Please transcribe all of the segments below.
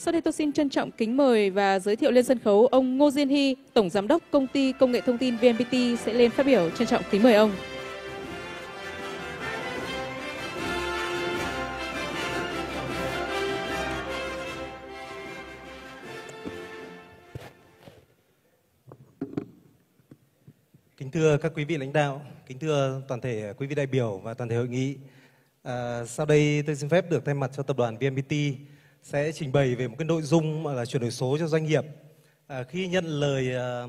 Sau đây tôi xin trân trọng kính mời và giới thiệu lên sân khấu ông Ngô Diên Hy, Tổng Giám đốc Công ty Công nghệ Thông tin VNPT sẽ lên phát biểu. Trân trọng kính mời ông. Kính thưa các quý vị lãnh đạo, kính thưa toàn thể quý vị đại biểu và toàn thể hội nghị. À, sau đây tôi xin phép được thay mặt cho tập đoàn VNPT sẽ trình bày về một cái nội dung là chuyển đổi số cho doanh nghiệp. À, khi nhận lời à,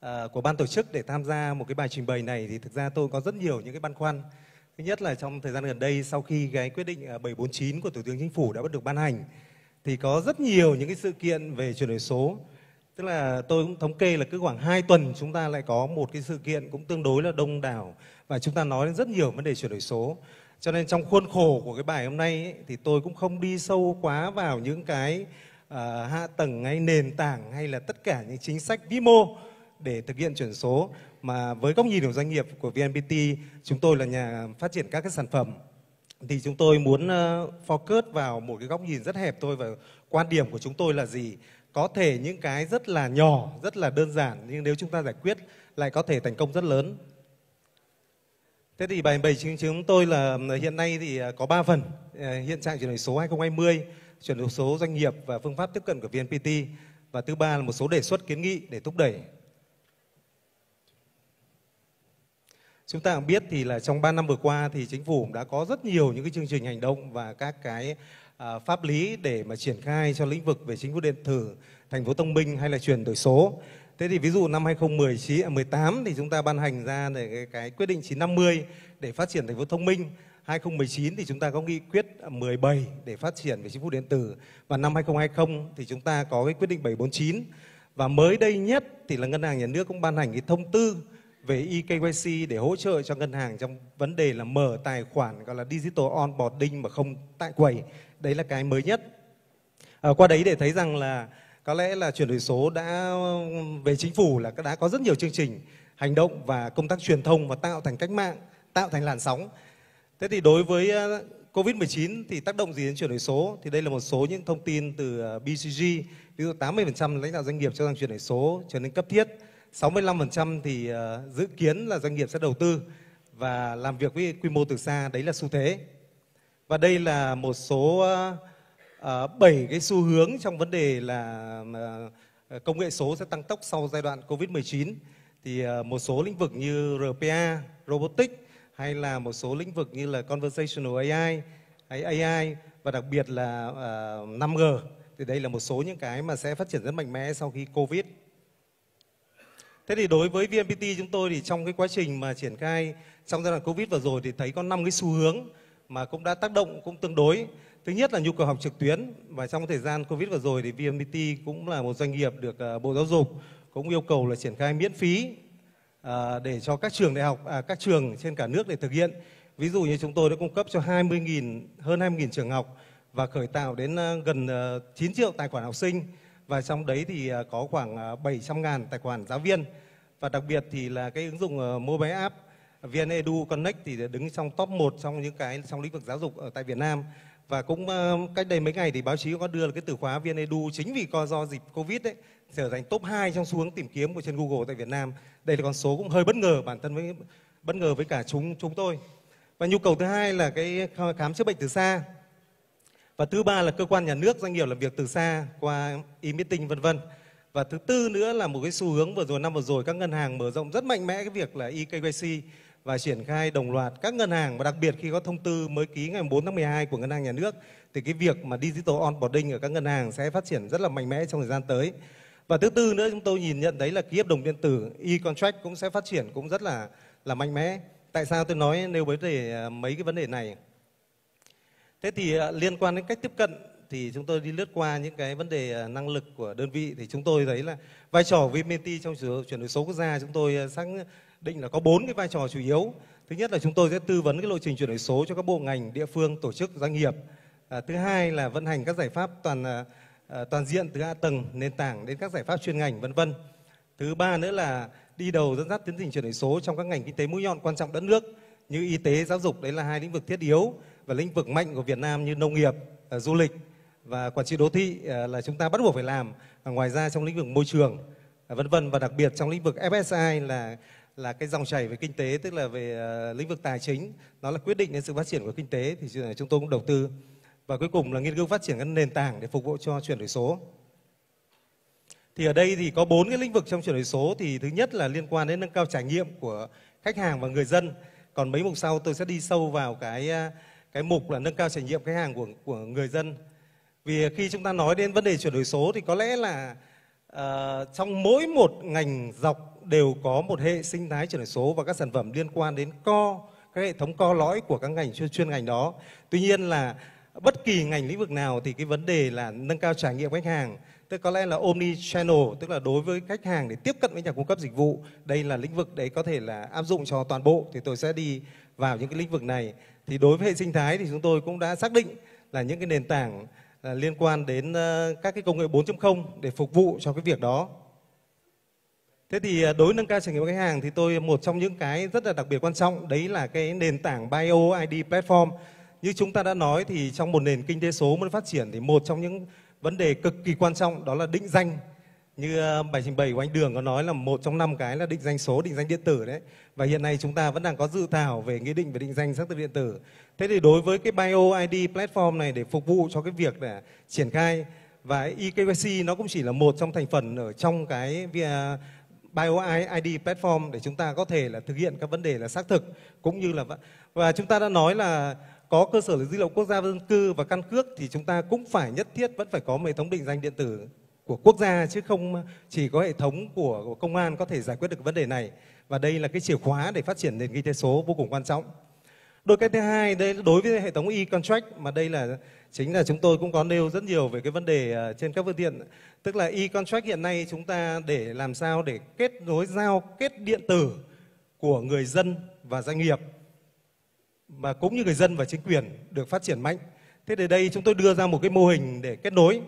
à, của ban tổ chức để tham gia một cái bài trình bày này thì thực ra tôi có rất nhiều những cái băn khoăn. Thứ nhất là trong thời gian gần đây sau khi cái quyết định 749 à, của Thủ tướng Chính phủ đã bắt được ban hành thì có rất nhiều những cái sự kiện về chuyển đổi số. Tức là tôi cũng thống kê là cứ khoảng 2 tuần chúng ta lại có một cái sự kiện cũng tương đối là đông đảo và chúng ta nói đến rất nhiều vấn đề chuyển đổi số cho nên trong khuôn khổ của cái bài hôm nay ấy, thì tôi cũng không đi sâu quá vào những cái uh, hạ tầng hay nền tảng hay là tất cả những chính sách vĩ mô để thực hiện chuyển số mà với góc nhìn của doanh nghiệp của VNPT chúng tôi là nhà phát triển các cái sản phẩm thì chúng tôi muốn uh, focus vào một cái góc nhìn rất hẹp thôi và quan điểm của chúng tôi là gì có thể những cái rất là nhỏ rất là đơn giản nhưng nếu chúng ta giải quyết lại có thể thành công rất lớn Thế thì bài 7 chứng chúng tôi là hiện nay thì à, có 3 phần. À, hiện trạng chuyển đổi số 2020, chuyển đổi số doanh nghiệp và phương pháp tiếp cận của VNPT. Và thứ ba là một số đề xuất kiến nghị để thúc đẩy. Chúng ta cũng biết thì là trong 3 năm vừa qua thì chính phủ đã có rất nhiều những cái chương trình hành động và các cái à, pháp lý để mà triển khai cho lĩnh vực về chính phủ điện tử, thành phố thông minh hay là chuyển đổi số. Thế thì ví dụ năm 2019, 18 à, thì chúng ta ban hành ra để cái, cái quyết định 950 để phát triển thành phố thông minh. 2019 thì chúng ta có nghị quyết 17 để phát triển về chính phủ điện tử và năm 2020 thì chúng ta có cái quyết định 749 và mới đây nhất thì là ngân hàng nhà nước cũng ban hành cái thông tư về eKYC để hỗ trợ cho ngân hàng trong vấn đề là mở tài khoản gọi là digital onboarding mà không tại quầy. Đấy là cái mới nhất. À, qua đấy để thấy rằng là có lẽ là chuyển đổi số đã về chính phủ là đã có rất nhiều chương trình hành động và công tác truyền thông và tạo thành cách mạng tạo thành làn sóng thế thì đối với ờ, covid 19 thì tác động gì đến chuyển đổi số thì đây là một số những thông tin từ ờ, BCG ví dụ 80% lãnh đạo doanh nghiệp cho rằng chuyển đổi số trở nên cấp thiết 65% thì ờ, dự kiến là doanh nghiệp sẽ đầu tư và làm việc với quy mô từ xa đấy là xu thế và đây là một số Ờ, bảy cái xu hướng trong vấn đề là ờ, công nghệ số sẽ tăng tốc sau giai đoạn Covid-19 thì ờ, một số lĩnh vực như RPA, robotics hay là một số lĩnh vực như là conversational AI hay AI và đặc biệt là uh, 5G thì đây là một số những cái mà sẽ phát triển rất mạnh mẽ sau khi Covid. Thế thì đối với VNPT chúng tôi thì trong cái quá trình mà triển khai trong giai đoạn Covid vừa rồi thì thấy có năm cái xu hướng mà cũng đã tác động cũng tương đối Thứ nhất là nhu cầu học trực tuyến và trong thời gian Covid vừa rồi thì VNPT cũng là một doanh nghiệp được à, Bộ Giáo dục cũng yêu cầu là triển khai miễn phí à, để cho các trường đại học, à, các trường trên cả nước để thực hiện. Ví dụ như chúng tôi đã cung cấp cho 20.000 hơn 20.000 trường học và khởi tạo đến gần 9 triệu tài khoản học sinh và trong đấy thì có khoảng 700.000 tài khoản giáo viên và đặc biệt thì là cái ứng dụng mobile app VN Edu Connect thì đứng trong top 1 trong những cái trong lĩnh vực giáo dục ở tại Việt Nam và cũng ờ, cách đây mấy ngày thì báo chí có đưa là cái từ khóa viên Edu chính vì co do dịch Covid đấy trở thành top 2 trong xuống tìm kiếm của trên Google tại Việt Nam. Đây là con số cũng hơi bất ngờ bản thân với bất ngờ với cả chúng chúng tôi. Và nhu cầu thứ hai là cái khám chữa bệnh từ xa. Và thứ ba là cơ quan nhà nước, doanh nghiệp làm việc từ xa qua e-meeting vân vân. Và thứ tư nữa là một cái xu hướng vừa rồi năm vừa rồi các ngân hàng mở rộng rất mạnh mẽ cái việc là eKYC và triển khai đồng loạt các ngân hàng và đặc biệt khi có thông tư mới ký ngày 4 tháng 12 của ngân hàng nhà nước thì cái việc mà digital onboarding ở các ngân hàng sẽ phát triển rất là mạnh mẽ trong thời gian tới. Và thứ tư nữa chúng tôi nhìn nhận thấy là ký hợp đồng điện tử e-contract cũng sẽ phát triển cũng rất là là mạnh mẽ. Tại sao tôi nói nếu vấn đề à, mấy cái vấn đề này? Thế thì à, liên quan đến cách tiếp cận thì chúng tôi đi lướt qua những cái vấn đề à, năng lực của đơn vị thì chúng tôi thấy là vai trò VMT trong chuyển đổi số quốc gia chúng tôi xác định là có bốn cái vai trò chủ yếu thứ nhất là chúng tôi sẽ tư vấn cái lộ trình chuyển đổi số cho các bộ ngành địa phương tổ chức doanh nghiệp à, thứ hai là vận hành các giải pháp toàn à, à, toàn diện từ hạ tầng nền tảng đến các giải pháp chuyên ngành vân vân thứ ba nữa là đi đầu dẫn dắt tiến trình chuyển đổi số trong các ngành kinh tế mũi nhọn quan trọng đất nước như y tế giáo dục đấy là hai lĩnh vực thiết yếu và lĩnh vực mạnh của Việt Nam như nông nghiệp à, du lịch và quản trị đô thị à, là chúng ta bắt buộc phải làm và ngoài ra trong lĩnh vực môi trường à, vân vân và đặc biệt trong lĩnh vực FSI là là cái dòng chảy về kinh tế tức là về ờ, lĩnh vực tài chính nó là quyết định đến sự phát triển của kinh tế thì chúng tôi cũng đầu tư và cuối cùng là nghiên cứu phát triển các nền tảng để phục vụ cho chuyển đổi số thì ở đây thì có bốn cái lĩnh vực trong chuyển đổi số thì thứ nhất là liên quan đến nâng cao trải nghiệm của khách hàng và người dân còn mấy mục sau tôi sẽ đi sâu vào cái ờ, cái mục là nâng cao trải nghiệm khách hàng của của người dân vì khi chúng ta nói đến vấn đề chuyển đổi số thì có lẽ là uh, trong mỗi một ngành dọc đều có một hệ sinh thái chuyển đổi số và các sản phẩm liên quan đến co các hệ thống co lõi của các ngành chuyên, chuyên ngành đó. Tuy nhiên là bất kỳ ngành lĩnh vực nào thì cái vấn đề là nâng cao trải nghiệm khách hàng tức có lẽ là omni channel tức là đối với khách hàng để tiếp cận với nhà cung cấp dịch vụ đây là lĩnh vực đấy có thể là áp dụng cho toàn bộ thì tôi sẽ đi vào những cái lĩnh vực này thì đối với hệ sinh thái thì chúng tôi cũng đã xác định là những cái nền tảng à, liên quan đến ờ, các cái công nghệ 4.0 để phục vụ cho cái việc đó Thế thì à, đối nâng cao trải nghiệm khách hàng thì tôi một trong những cái rất là đặc biệt quan trọng đấy là cái nền tảng Bio ID Platform. Như chúng ta đã nói thì trong một nền kinh tế số muốn phát triển thì một trong những vấn đề cực kỳ quan trọng đó là định danh. Như à, bài trình bày của anh Đường có nói là một trong năm cái là định danh số, định danh điện tử đấy. Và hiện nay chúng ta vẫn đang có dự thảo về nghị định về định danh xác thực điện tử. Thế thì đối với cái Bio ID Platform này để phục vụ cho cái việc để triển khai và eKYC nó cũng chỉ là một trong thành phần ở trong cái à, BioID platform để chúng ta có thể là thực hiện các vấn đề là xác thực cũng như là và chúng ta đã nói là có cơ sở dữ liệu quốc gia dân cư và căn cước thì chúng ta cũng phải nhất thiết vẫn phải có hệ thống định danh điện tử của quốc gia chứ không chỉ có hệ thống của, của công an có thể giải quyết được vấn đề này và đây là cái chìa khóa để phát triển nền kinh tế số vô cùng quan trọng. Đôi cái thứ hai đây đối với hệ thống e-contract mà đây là chính là chúng tôi cũng có nêu rất nhiều về cái vấn đề ờ, trên các phương tiện. Tức là e-contract hiện nay chúng ta để làm sao để kết nối giao kết điện tử của người dân và doanh nghiệp mà cũng như người dân và chính quyền được phát triển mạnh. Thế thì đây chúng tôi đưa ra một cái mô hình để kết nối.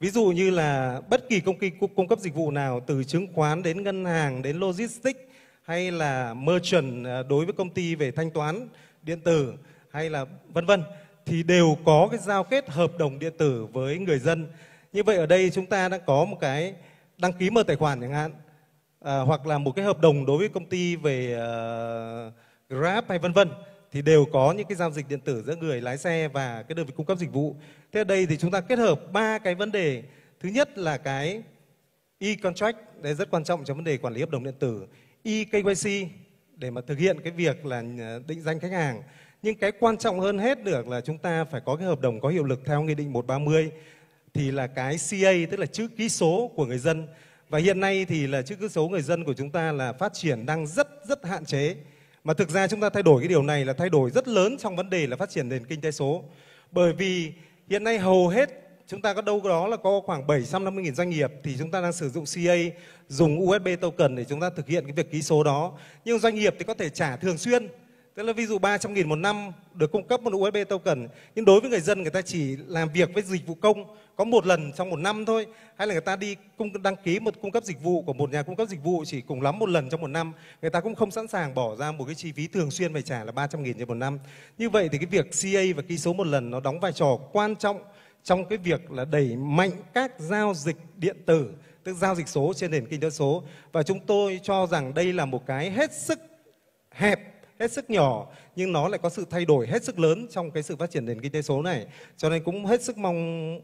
Ví dụ như là bất kỳ công ty cung cấp dịch vụ nào từ chứng khoán đến ngân hàng đến logistics hay là merchant ờ, đối với công ty về thanh toán điện tử hay là vân vân thì đều có cái giao kết hợp đồng điện tử với người dân. Như vậy ở đây chúng ta đã có một cái đăng ký mở tài khoản chẳng hạn à, hoặc là một cái hợp đồng đối với công ty về uh, Grab hay vân vân thì đều có những cái giao dịch điện tử giữa người lái xe và cái đơn vị cung cấp dịch vụ. Thế ở đây thì chúng ta kết hợp ba cái vấn đề. Thứ nhất là cái e-contract, đây rất quan trọng cho vấn đề quản lý hợp đồng điện tử. E-KYC để mà thực hiện cái việc là ờ, định danh khách hàng. Nhưng cái quan trọng hơn hết được là chúng ta phải có cái hợp đồng có hiệu lực theo Nghị định 130 thì là cái CA tức là chữ ký số của người dân. Và hiện nay thì là chữ ký số người dân của chúng ta là phát triển đang rất rất hạn chế. Mà thực ra chúng ta thay đổi cái điều này là thay đổi rất lớn trong vấn đề là phát triển nền kinh tế số. Bởi vì hiện nay hầu hết chúng ta có đâu đó là có khoảng 750.000 doanh nghiệp thì chúng ta đang sử dụng CA, dùng USB token để chúng ta thực hiện cái việc ký số đó. Nhưng doanh nghiệp thì có thể trả thường xuyên, tức là ví dụ 300.000 một năm được cung cấp một USB token. Nhưng đối với người dân người ta chỉ làm việc với dịch vụ công có một lần trong một năm thôi hay là người ta đi cung đăng ký một cung cấp dịch vụ của một nhà cung cấp dịch vụ chỉ cùng lắm một lần trong một năm người ta cũng không sẵn sàng bỏ ra một cái chi phí thường xuyên phải trả là 300 nghìn trên một năm như vậy thì cái việc CA và ký số một lần nó đóng vai trò quan trọng trong cái việc là đẩy mạnh các giao dịch điện tử tức giao dịch số trên nền kinh tế số và chúng tôi cho rằng đây là một cái hết sức hẹp hết sức nhỏ nhưng nó lại có sự thay đổi hết sức lớn trong cái sự phát triển nền kinh tế số này cho nên cũng hết sức mong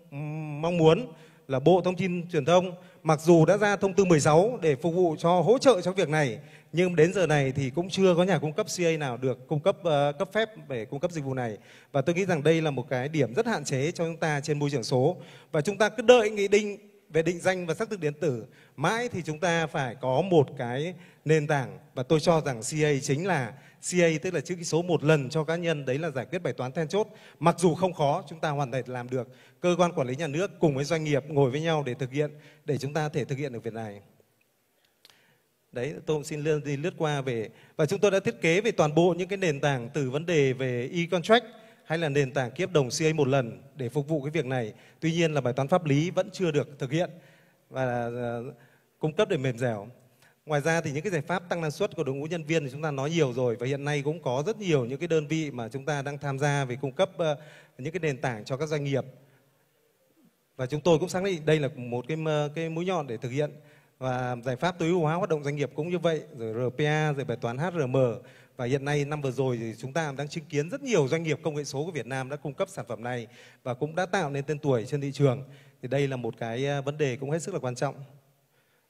mong muốn là bộ thông tin truyền thông Mặc dù đã ra thông tư 16 để phục vụ cho hỗ trợ cho việc này, nhưng đến giờ này thì cũng chưa có nhà cung cấp CA nào được cung cấp uh, cấp phép để cung cấp dịch vụ này. Và tôi nghĩ rằng đây là một cái điểm rất hạn chế cho chúng ta trên môi trường số. Và chúng ta cứ đợi nghị định về định danh và xác thực điện tử mãi thì chúng ta phải có một cái nền tảng và tôi cho rằng CA chính là CA tức là chữ ký số một lần cho cá nhân đấy là giải quyết bài toán then chốt mặc dù không khó chúng ta hoàn thành làm được cơ quan quản lý nhà nước cùng với doanh nghiệp ngồi với nhau để thực hiện để chúng ta thể thực hiện được việc này đấy tôi cũng xin lướt đi lướt qua về và chúng tôi đã thiết kế về toàn bộ những cái nền tảng từ vấn đề về e contract hay là nền tảng kiếp đồng CA một lần để phục vụ cái việc này. Tuy nhiên là bài toán pháp lý vẫn chưa được thực hiện và ờ, cung cấp để mềm dẻo. Ngoài ra thì những cái giải pháp tăng năng suất của đội ngũ nhân viên thì chúng ta nói nhiều rồi và hiện nay cũng có rất nhiều những cái đơn vị mà chúng ta đang tham gia về cung cấp ờ, những cái nền tảng cho các doanh nghiệp. Và chúng tôi cũng xác định đây là một cái cái mũi nhọn để thực hiện và giải pháp tối ưu hóa hoạt động doanh nghiệp cũng như vậy, rồi RPA, rồi bài toán HRM và hiện nay năm vừa rồi thì chúng ta đang chứng kiến rất nhiều doanh nghiệp công nghệ số của Việt Nam đã cung cấp sản phẩm này và cũng đã tạo nên tên tuổi trên thị trường. Thì đây là một cái à, vấn đề cũng hết sức là quan trọng.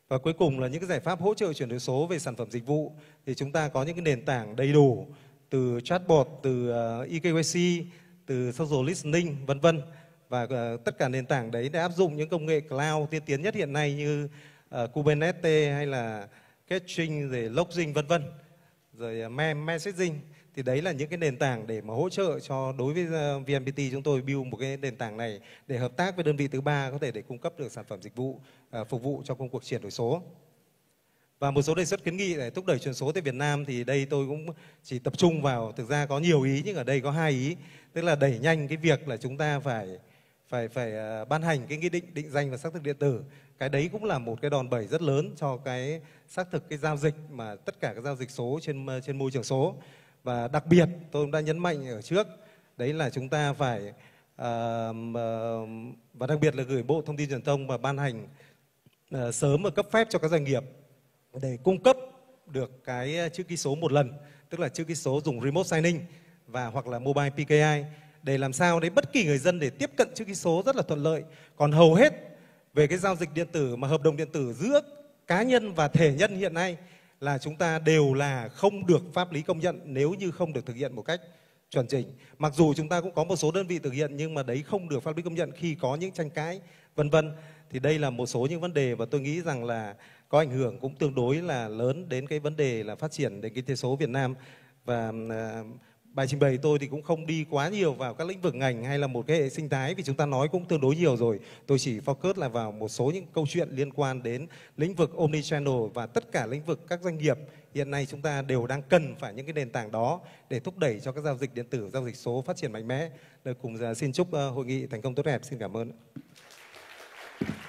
Và cuối cùng là những cái giải pháp hỗ trợ chuyển đổi số về sản phẩm dịch vụ thì chúng ta có những cái nền tảng đầy đủ từ chatbot, từ à, eKYC, từ social listening vân vân và à, tất cả nền tảng đấy đã áp dụng những công nghệ cloud tiên tiến nhất hiện nay như Kubernetes hay là Caching, rồi Logging vân vân rồi à, messaging thì đấy là những cái nền tảng để mà hỗ trợ cho đối với à, VNPT chúng tôi build một cái nền tảng này để hợp tác với đơn vị thứ ba có thể để cung cấp được sản phẩm dịch vụ à, phục vụ cho công cuộc chuyển đổi số và một số đề xuất kiến nghị để thúc đẩy chuyển số tại Việt Nam thì đây tôi cũng chỉ tập trung vào thực ra có nhiều ý nhưng ở đây có hai ý tức là đẩy nhanh cái việc là chúng ta phải phải phải à, ban hành cái nghị định định danh và xác thực điện tử cái đấy cũng là một cái đòn bẩy rất lớn cho cái xác thực cái giao dịch mà tất cả các giao dịch số trên à, trên môi trường số và đặc biệt tôi cũng đã nhấn mạnh ở trước đấy là chúng ta phải uh, và đặc biệt là gửi bộ thông tin truyền thông và ban hành uh, sớm và cấp phép cho các doanh nghiệp để cung cấp được cái chữ ký số một lần tức là chữ ký số dùng remote signing và hoặc là mobile PKI để làm sao đấy bất kỳ người dân để tiếp cận chữ ký số rất là thuận lợi. Còn hầu hết về cái giao dịch điện tử mà hợp đồng điện tử giữa cá nhân và thể nhân hiện nay là chúng ta đều là không được pháp lý công nhận nếu như không được thực hiện một cách chuẩn chỉnh. Mặc dù chúng ta cũng có một số đơn vị thực hiện nhưng mà đấy không được pháp lý công nhận khi có những tranh cãi vân vân. Thì đây là một số những vấn đề và tôi nghĩ rằng là có ảnh hưởng cũng tương đối là lớn đến cái vấn đề là phát triển đến kinh tế số Việt Nam và à, bài trình bày tôi thì cũng không đi quá nhiều vào các lĩnh vực ngành hay là một cái hệ sinh thái vì chúng ta nói cũng tương đối nhiều rồi. Tôi chỉ focus là vào một số những câu chuyện liên quan đến lĩnh vực omnichannel và tất cả lĩnh vực các doanh nghiệp hiện nay chúng ta đều đang cần phải những cái nền tảng đó để thúc đẩy cho các giao dịch điện tử, giao dịch số phát triển mạnh mẽ. Để cùng à, xin chúc à, hội nghị thành công tốt đẹp. Xin cảm ơn.